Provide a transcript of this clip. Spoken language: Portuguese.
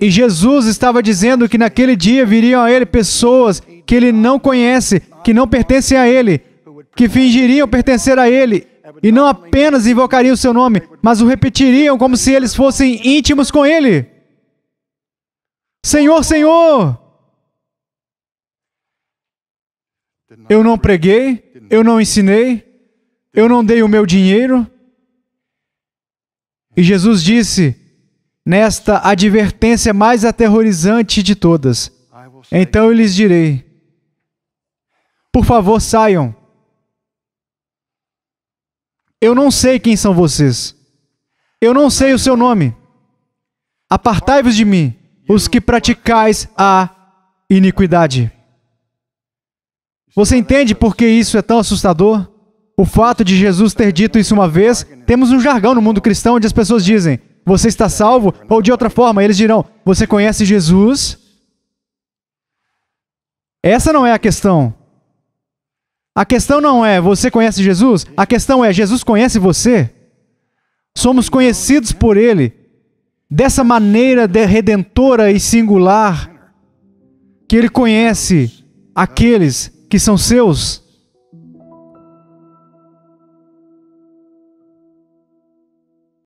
E Jesus estava dizendo que naquele dia viriam a ele pessoas que ele não conhece, que não pertencem a ele, que fingiriam pertencer a ele e não apenas invocariam o seu nome, mas o repetiriam como se eles fossem íntimos com ele. Senhor, Senhor! Eu não preguei, eu não ensinei, eu não dei o meu dinheiro. E Jesus disse: nesta advertência mais aterrorizante de todas. Então eu lhes direi: Por favor, saiam. Eu não sei quem são vocês. Eu não sei o seu nome. Apartai-vos de mim, os que praticais a iniquidade. Você entende por que isso é tão assustador? O fato de Jesus ter dito isso uma vez, temos um jargão no mundo cristão onde as pessoas dizem: você está salvo, ou de outra forma, eles dirão, você conhece Jesus? Essa não é a questão. A questão não é você conhece Jesus, a questão é Jesus conhece você. Somos conhecidos por Ele dessa maneira de redentora e singular que Ele conhece aqueles que são seus.